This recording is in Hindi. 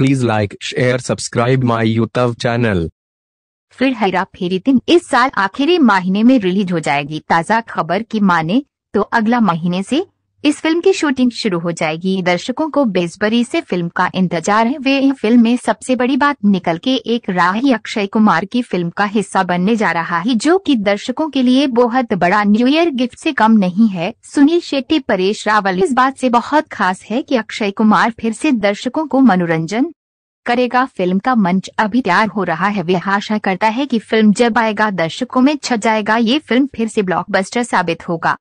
please like share subscribe my YouTube channel फिर हेरा फेरी दिन इस साल आखिरी महीने में रिलीज हो जाएगी ताज़ा खबर की माने तो अगला महीने से इस फिल्म की शूटिंग शुरू हो जाएगी दर्शकों को बेसबरी से फिल्म का इंतजार है वे इस फिल्म में सबसे बड़ी बात निकल के एक राही अक्षय कुमार की फिल्म का हिस्सा बनने जा रहा है जो कि दर्शकों के लिए बहुत बड़ा न्यू ईयर गिफ्ट से कम नहीं है सुनील शेट्टी परेश रावल इस बात से बहुत खास है की अक्षय कुमार फिर ऐसी दर्शकों को मनोरंजन करेगा फिल्म का मंच अभी तैयार हो रहा है वह आशा करता है कि फिल्म जब आएगा दर्शकों में छ जाएगा ये फिल्म फिर से ब्लॉकबस्टर साबित होगा